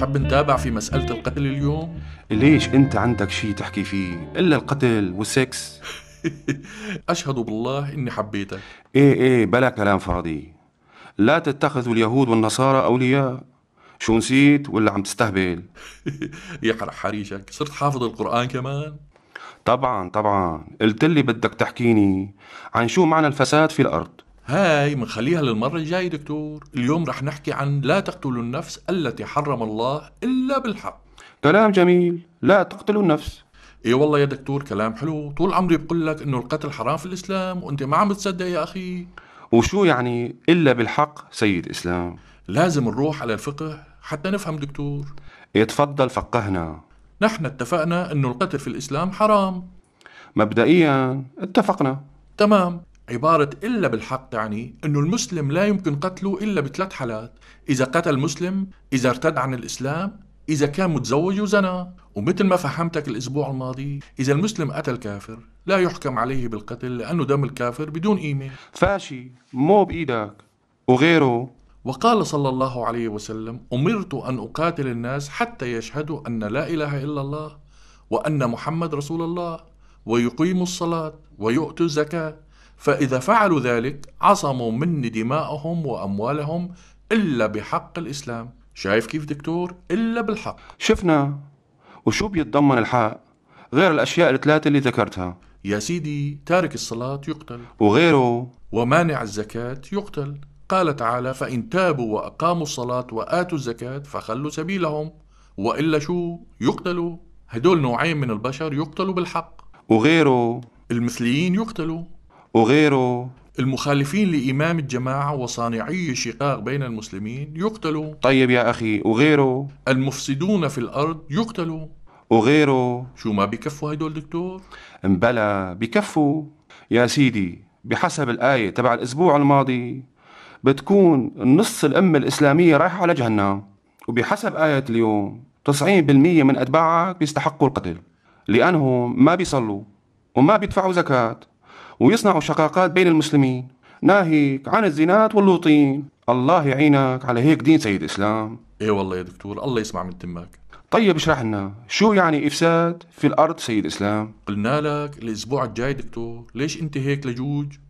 حاب نتابع في مسألة القتل اليوم؟ ليش أنت عندك شيء تحكي فيه إلا القتل والسكس؟ أشهد بالله إني حبيتك إيه إيه بلا كلام فاضي لا تتخذوا اليهود والنصارى أولياء شو نسيت ولا عم تستهبل؟ يحرق حريشك صرت حافظ القرآن كمان؟ طبعا طبعا قلت لي بدك تحكيني عن شو معنى الفساد في الأرض هاي بنخليها للمرة الجاية دكتور اليوم رح نحكي عن لا تقتلوا النفس التي حرم الله إلا بالحق كلام جميل لا تقتلوا النفس اي والله يا دكتور كلام حلو طول عمري بقول لك انه القتل حرام في الاسلام وانت ما عم تصدق يا اخي وشو يعني الا بالحق سيد اسلام لازم نروح على الفقه حتى نفهم دكتور يتفضل فقهنا نحن اتفقنا انه القتل في الاسلام حرام مبدئيا اتفقنا تمام عبارة إلا بالحق تعني أنه المسلم لا يمكن قتله إلا بثلاث حالات إذا قتل مسلم إذا ارتد عن الإسلام إذا كان متزوج وزنا ومثل ما فهمتك الأسبوع الماضي إذا المسلم قتل كافر لا يحكم عليه بالقتل لأنه دم الكافر بدون قيمة فاشي مو بإيدك وغيره وقال صلى الله عليه وسلم أمرت أن أقاتل الناس حتى يشهدوا أن لا إله إلا الله وأن محمد رسول الله ويقيموا الصلاة ويؤتوا الزكاة فإذا فعلوا ذلك عصموا مني دماءهم وأموالهم إلا بحق الإسلام شايف كيف دكتور إلا بالحق شفنا وشو بيتضمن الحق غير الأشياء الثلاثة اللي ذكرتها يا سيدي تارك الصلاة يقتل وغيره ومانع الزكاة يقتل قال تعالى فإن تابوا وأقاموا الصلاة وآتوا الزكاة فخلوا سبيلهم وإلا شو يقتلوا هدول نوعين من البشر يقتلوا بالحق وغيره المثليين يقتلوا وغيره المخالفين لإمام الجماعة وصانعي الشقاق بين المسلمين يقتلوا طيب يا أخي وغيره المفسدون في الأرض يقتلوا وغيره شو ما بكفوا هدول دكتور؟ مبلا بكفوا يا سيدي بحسب الآية تبع الأسبوع الماضي بتكون نص الأمة الإسلامية رايحة على جهنم وبحسب آية اليوم 90% من أتباعك بيستحقوا القتل لأنهم ما بيصلوا وما بيدفعوا زكاة ويصنعوا شقاقات بين المسلمين ناهيك عن الزنات واللوطين الله يعينك على هيك دين سيد الإسلام ايه والله يا دكتور الله يسمع من تمك طيب اشرح لنا شو يعني إفساد في الأرض سيد الإسلام قلنا لك الأسبوع الجاي دكتور ليش أنت هيك لجوج